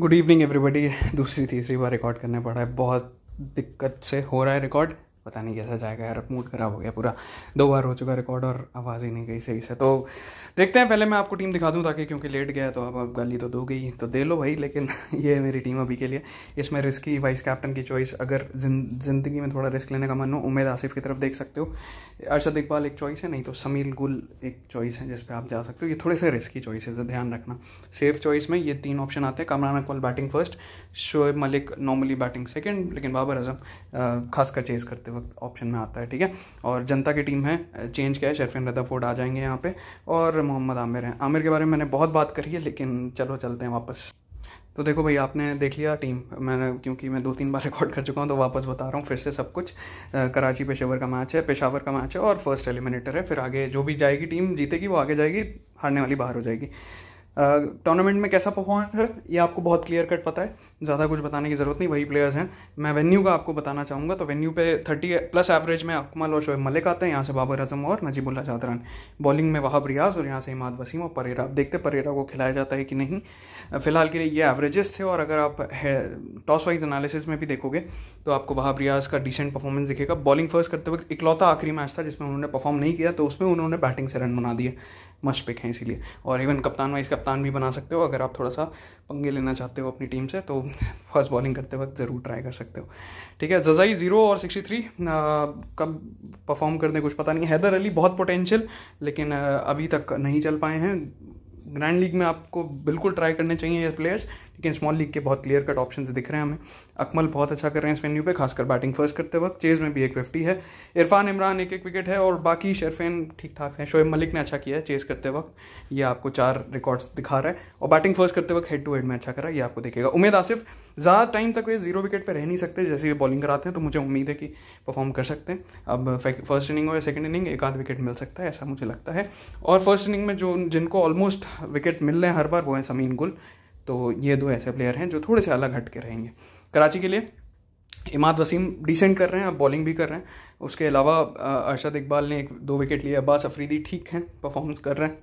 good evening everybody दूसरी तीसरी बार record करने पड़ा है बहुत दिक्कत से हो रहा है रिकॉर्ड पता नहीं कैसा जाएगा यार मूड खराब हो गया पूरा दो बार हो चुका रिकॉर्ड और आवाज़ ही नहीं गई सही से तो देखते हैं पहले मैं आपको टीम दिखा दूं ताकि क्योंकि लेट गया तो अब आप गाली तो दो गई तो दे लो भाई लेकिन ये है मेरी टीम अभी के लिए इसमें रिस्की वाइस कैप्टन की चॉइस अगर ज़िंदगी में थोड़ा रिस्क लेने का मन हो उमेद आसिफ की तरफ देख सकते हो अरशद इकबाल एक चॉइस है नहीं तो समीर गुल एक चॉइस है जिस पर आप जा सकते हो ये थोड़े से रिस्क की चॉइस है ध्यान रखना सेफ चॉइस में ये तीन ऑप्शन आते हैं Kamran Akmal batting first Shoaib Malik normally batting second लेकिन बाबर अजम खासकर चेज करते करते वक्त ऑप्शन में आता है ठीक है और जनता की टीम है चेंज क्या है रदा रदाफोर्ड आ जाएंगे यहाँ पे और मोहम्मद आमिर हैं आमिर के बारे में मैंने बहुत बात करी है लेकिन चलो चलते हैं वापस तो देखो भाई आपने देख लिया टीम मैंने क्योंकि मैं दो तीन बार रिकॉर्ड कर चुका हूँ तो वापस बता रहा हूँ फिर से सब कुछ आ, कराची पेशावर का मैच है पेशावर का मैच है और फर्स्ट एलिमिनेटर है फिर आगे जो भी जाएगी टीम जीतेगी वो आगे जाएगी हारने वाली बाहर हो जाएगी टूर्नामेंट में कैसा परफॉर्मेंस है ये आपको बहुत क्लियर कट पता है ज़्यादा कुछ बताने की ज़रूरत नहीं वही प्लेयर्स हैं मैं वेन्यू का आपको बताना चाहूँगा तो वेन्यू पे थर्टी प्लस एवरेज में अकमल और शोएब मलिक आते हैं यहाँ से बाबर अजम और नजीबुल्ला जादरान बॉलिंग में वहाब रियाज और यहाँ से इमाद वसीम और परेरा आप देखते परेरा को खिलाया जाता है कि नहीं फिलहाल के लिए ये एवरेजेस थे और अगर आप टॉस वाइज एनालिसिस में भी देखोगे तो आपको वहाब रियाज का डिसेंट परफॉर्मेंस दिखेगा बॉलिंग फर्स्ट करते वक्त इकलौता आखिरी मैच था जिसमें उन्होंने परफॉर्म नहीं किया तो उसमें उन्होंने बैटिंग से रन बना दिए मस्ट पिक हैं इसीलिए और इवन कप्तान वाइज का कप्तान भी बना सकते हो अगर आप थोड़ा सा पंगे लेना चाहते हो अपनी टीम से तो फर्स्ट बॉलिंग करते वक्त ज़रूर ट्राई कर सकते हो ठीक है जजाई ज़ीरो और सिक्सटी थ्री कब परफॉर्म कर दें कुछ पता नहीं हैदर अली बहुत पोटेंशियल लेकिन अभी तक नहीं चल पाए हैं ग्रैंड लीग में आपको बिल्कुल ट्राई करने चाहिए ये प्लेयर्स लेकिन स्मॉल लीग के बहुत क्लियर कट ऑप्शन दिख रहे हैं हमें अकमल बहुत अच्छा कर रहे हैं इस वेन्यू पे खासकर बैटिंग फर्स्ट करते वक्त चेज़ में भी एक फिफ्टी है इरफान इमरान एक एक विकेट है और बाकी शेरफेन ठीक ठाक हैं शोएब मलिक ने अच्छा किया है चेज़ करते वक्त ये आपको चार रिकॉर्ड्स दिखा रहा है और बैटिंग फर्स्ट करते वक्त हेड टू हेड में अच्छा करा ये आपको देखेगा उमेद आसिफ ज़्यादा टाइम तक वे जीरो विकेट पर रह नहीं सकते जैसे ये बॉलिंग कराते हैं तो मुझे उम्मीद है कि परफॉर्म कर सकते हैं अब फर्स्ट इनिंग हो या सेकेंड इनिंग एक आध विकेट मिल सकता है ऐसा मुझे लगता है और फर्स्ट इनिंग में जो जिनको ऑलमोस्ट विकेट मिल रहे हैं हर बार वो हैं समीन गुल तो ये दो ऐसे प्लेयर हैं जो थोड़े से अलग हट के रहेंगे कराची के लिए इमाद वसीम डिसेंट कर रहे हैं अब बॉलिंग भी कर रहे हैं उसके अलावा अरशद इकबाल ने एक दो विकेट लिए अब्बास अफरीदी ठीक हैं परफॉर्मेंस कर रहे हैं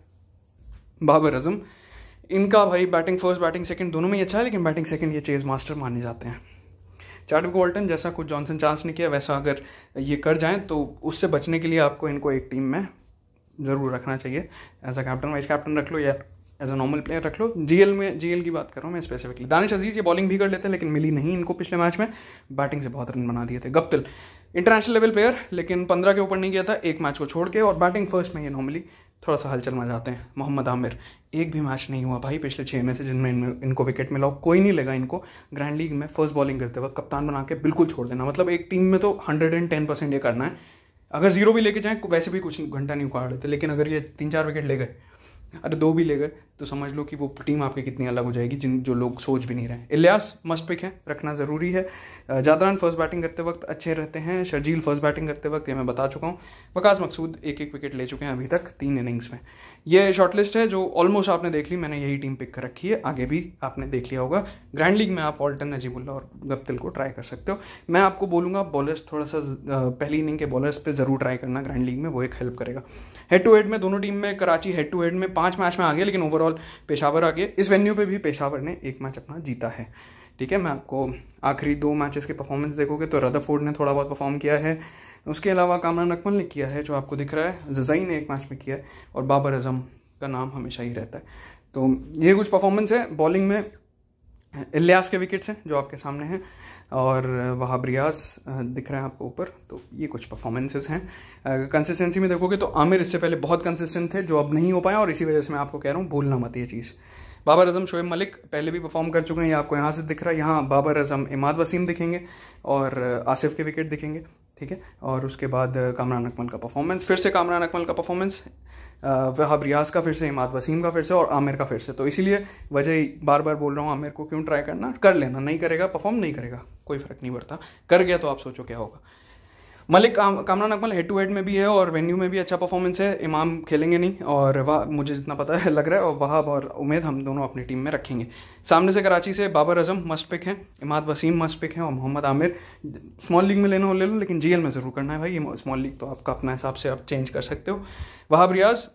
बाबर अजम इनका भाई बैटिंग फर्स्ट बैटिंग सेकंड दोनों में ही अच्छा है लेकिन बैटिंग सेकंड ये चेज मास्टर माने जाते हैं चार्टिक वॉल्टन जैसा कुछ जॉनसन चांस ने किया वैसा अगर ये कर जाएं तो उससे बचने के लिए आपको इनको एक टीम में ज़रूर रखना चाहिए as a captain vice captain रख लो या एज अ नॉर्मल प्लेयर रख लो जीएल में जीएल की बात कर रहा हूँ मैं स्पेसिफिकली दानिश अजीज ये बॉलिंग भी कर लेते हैं लेकिन मिली नहीं इनको पिछले मैच में बैटिंग से बहुत रन बना दिए थे गप्तिल इंटरनेशनल लेवल प्लेयर लेकिन पंद्रह के ऊपर नहीं गया था एक मैच को छोड़ के और बैटिंग फर्स्ट में ये नॉर्मली थोड़ा सा हलचल में जाते हैं मोहम्मद आमिर एक भी मैच नहीं हुआ भाई पिछले छः में से जिनमें इन, इनको विकेट मिला कोई नहीं लगा इनको ग्रैंड लीग में फर्स्ट बॉलिंग करते वक्त कप्तान बना के बिल्कुल छोड़ देना मतलब एक टीम में तो हंड्रेड एंड टेन परसेंट ये करना है अगर जीरो भी लेके जाएं वैसे भी कुछ घंटा नहीं उखाड़ लेते लेकिन अगर ये तीन चार विकेट ले गए अरे दो भी ले गए तो समझ लो कि वो टीम आपकी कितनी अलग हो जाएगी जिन जो लोग सोच भी नहीं रहे इलियास मस्ट पिक है रखना ज़रूरी है जादरान फर्स्ट बैटिंग करते वक्त अच्छे रहते हैं शर्जील फर्स्ट बैटिंग करते वक्त ये मैं बता चुका हूँ वकास मकसूद एक एक विकेट ले चुके हैं अभी तक तीन इनिंग्स में ये शॉर्टलिस्ट है जो ऑलमोस्ट आपने देख ली मैंने यही टीम पिक कर रखी है आगे भी आपने देख लिया होगा ग्रैंड लीग में आप ऑल्टन नजीबुल्ला और गप्तिल को ट्राई कर सकते हो मैं आपको बोलूँगा बॉलर्स थोड़ा सा पहली इनिंग के बॉलर्स पर ज़रूर ट्राई करना ग्रैंड लीग में वो एक हेल्प करेगा हेड टू हेड में दोनों टीम में कराची हेड टू हेड में पाँच मैच में आ गया लेकिन ओवरऑल पेशावर आ गया इस वेन्यू पे भी पेशावर ने एक मैच अपना जीता है ठीक है मैं आपको आखिरी दो मैचेस के परफॉर्मेंस देखोगे तो रदरफोर्ड ने थोड़ा बहुत परफॉर्म किया है उसके अलावा कामरान अकमल ने किया है जो आपको दिख रहा है जजई ने एक मैच में किया है और बाबर अजम का नाम हमेशा ही रहता है तो ये कुछ परफॉर्मेंस है बॉलिंग में इलियास के विकेट्स हैं जो आपके सामने हैं और वहाँ रियाज दिख रहे हैं आपको ऊपर तो ये कुछ परफॉर्मेंसेज हैं कंसिस्टेंसी में देखोगे तो आमिर इससे पहले बहुत कंसिस्टेंट थे जो अब नहीं हो पाए और इसी वजह से मैं आपको कह रहा हूँ भूलना मत ये चीज़ बाबर अजम शोएब मलिक पहले भी परफॉर्म कर चुके हैं ये आपको यहाँ से दिख रहा है यहाँ बाबर अजम इमाद वसीम दिखेंगे और आसिफ के विकेट दिखेंगे ठीक है और उसके बाद कामरान अकमल का परफॉर्मेंस फिर से कामरान अकमल का परफॉर्मेंस वहाब रियाज का फिर से इमाद वसीम का फिर से और आमिर का फिर से तो इसीलिए वजह बार बार बोल रहा हूँ आमिर को क्यों ट्राई करना कर लेना नहीं करेगा परफॉर्म नहीं करेगा कोई फ़र्क नहीं पड़ता कर गया तो आप सोचो क्या होगा Malik Kamran Akmal head to head में भी है और वेन्यू में भी अच्छा परफॉर्मेंस है इमाम खेलेंगे नहीं और वह मुझे जितना पता है लग रहा है और वहाब और उमेद हम दोनों अपनी टीम में रखेंगे सामने से कराची से बाबर अजम मस्ट पिक हैं इमाद वसीम मस्ट पिक हैं और मोहम्मद आमिर स्मॉल लीग में लेना हो ले लो लेकिन जी में ज़रूर करना है भाई स्मॉल लीग तो आपका अपना हिसाब से आप चेंज कर सकते हो वहाब रियाज़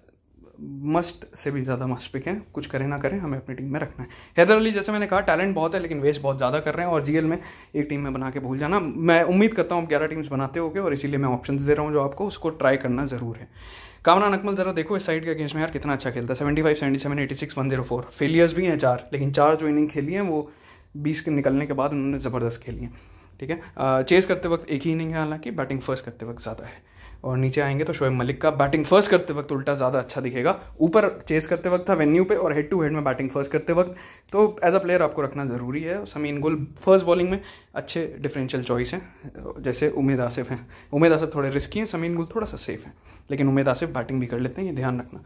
मस्ट से भी ज़्यादा मस्ट पिक हैं कुछ करें ना करें हमें अपनी टीम में रखना है हैदर अली जैसे मैंने कहा टैलेंट बहुत है लेकिन वेस्ट बहुत ज़्यादा कर रहे हैं और जीएल में एक टीम में बना के भूल जाना मैं उम्मीद करता हूँ ग्यारह टीम्स बनाते हो और इसीलिए मैं ऑप्शन दे रहा हूँ जो आपको उसको ट्राई करना ज़रूर है कामरान अकमल जरा देखो इस साइड के अगेंस्ट में यार कितना अच्छा खेलता है seventy five seventy seven eighty six one zero four failures भी हैं चार लेकिन चार जो इनिंग खेली हैं वो बीस के निकलने के बाद उन्होंने ज़बरदस्त खेली हैं ठीक है चेस करते वक्त एक ही इनिंग है हालांकि बैटिंग फर्स्ट करते वक्त ज़्यादा है और नीचे आएंगे तो शोएब मलिक का बैटिंग फर्स्ट करते वक्त उल्टा ज़्यादा अच्छा दिखेगा ऊपर चेस करते वक्त था वेन्यू पे और हेड टू हेड में बैटिंग फर्स्ट करते वक्त तो एज अ प्लेयर आपको रखना ज़रूरी है समीन गुल फर्स्ट बॉलिंग में अच्छे डिफरेंशियल चॉइस हैं जैसे उमेद आसिफ हैं उमेद आसिफ थोड़े रिस्की हैं समीन गुल थोड़ा सा सेफ है लेकिन उमेद आसिफ बैटिंग भी कर लेते हैं ये ध्यान रखना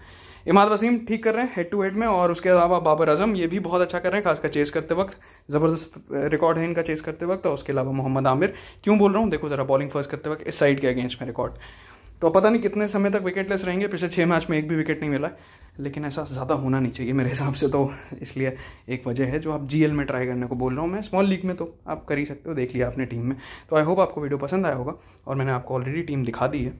इमाद वसीम ठीक कर रहे हैं हेड टू हेड में और उसके अलावा बाबर आजम ये भी बहुत अच्छा कर रहे हैं खासकर चेस करते वक्त ज़बरदस्त रिकॉर्ड है इनका चेस करते वक्त और उसके अलावा मोहम्मद आमिर क्यों बोल रहा हूँ देखो ज़रा बॉलिंग फर्स्ट करते वक्त इस साइड के अगेंस्ट में रिकॉर्ड तो पता नहीं कितने समय तक विकेटलेस रहेंगे पिछले छः मैच में एक भी विकेट नहीं मिला लेकिन ऐसा ज़्यादा होना नहीं चाहिए मेरे हिसाब से तो इसलिए एक वजह है जो आप जीएल में ट्राई करने को बोल रहा हूँ मैं स्मॉल लीग में तो आप कर ही सकते हो देख लिया आपने टीम में तो आई होप आपको वीडियो पसंद आया होगा और मैंने आपको ऑलरेडी टीम दिखा दी है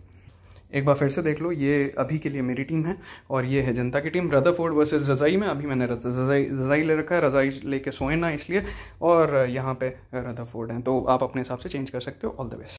एक बार फिर से देख लो ये अभी के लिए मेरी टीम है और ये है जनता की टीम रदरफोर्ड वर्सेस रज़ाई में अभी मैंने रज़ाई रज़ाई ले रखा है रज़ाई लेके सोए ना इसलिए और यहाँ पे रदरफोर्ड हैं तो आप अपने हिसाब से चेंज कर सकते हो ऑल द बेस्ट